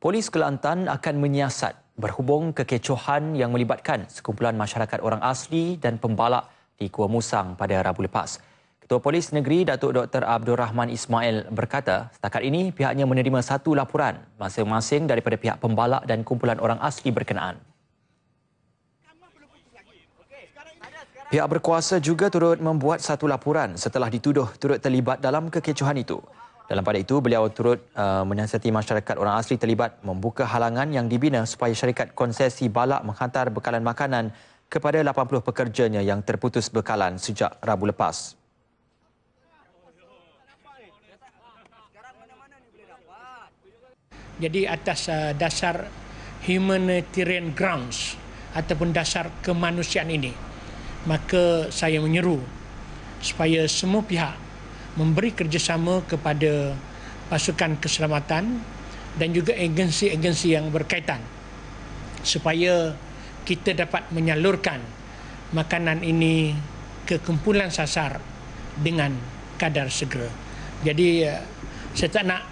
Polis Kelantan akan menyiasat berhubung kekecohan yang melibatkan sekumpulan masyarakat orang asli dan pembalak di Kua Musang pada Rabu lepas. Ketua Polis Negeri Datuk Dr. Abdul Rahman Ismail berkata, setakat ini pihaknya menerima satu laporan masing-masing daripada pihak pembalak dan kumpulan orang asli berkenaan. Pihak berkuasa juga turut membuat satu laporan setelah dituduh turut terlibat dalam kekecohan itu. Dalam pada itu, beliau turut uh, menasihati masyarakat orang asli terlibat membuka halangan yang dibina supaya syarikat konsesi balak menghantar bekalan makanan kepada 80 pekerjanya yang terputus bekalan sejak Rabu lepas. Jadi atas uh, dasar humanitarian grounds ataupun dasar kemanusiaan ini, maka saya menyeru supaya semua pihak memberi kerjasama kepada pasukan keselamatan dan juga agensi-agensi yang berkaitan supaya kita dapat menyalurkan makanan ini ke kumpulan sasar dengan kadar segera. Jadi eh, saya tak nak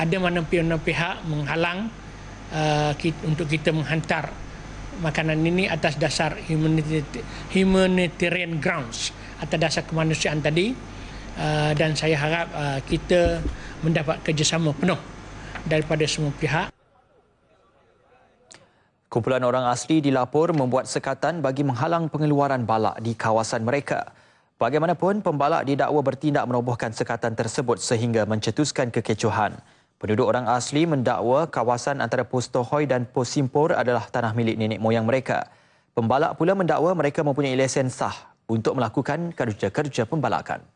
ada mana pihak pihak menghalang uh, untuk kita menghantar makanan ini atas dasar humanitarian grounds atau dasar kemanusiaan tadi. Ah, dan saya harap ah, kita mendapat kerjasama penuh daripada semua pihak. Kumpulan orang asli dilapor membuat sekatan bagi menghalang pengeluaran balak di kawasan mereka. Bagaimanapun, pembalak didakwa bertindak menobohkan sekatan tersebut sehingga mencetuskan kekecohan. Penduduk orang asli mendakwa kawasan antara Pos Tohoi dan Pos Simpur adalah tanah milik nenek moyang mereka. Pembalak pula mendakwa mereka mempunyai lesen sah untuk melakukan kerja-kerja pembalakan.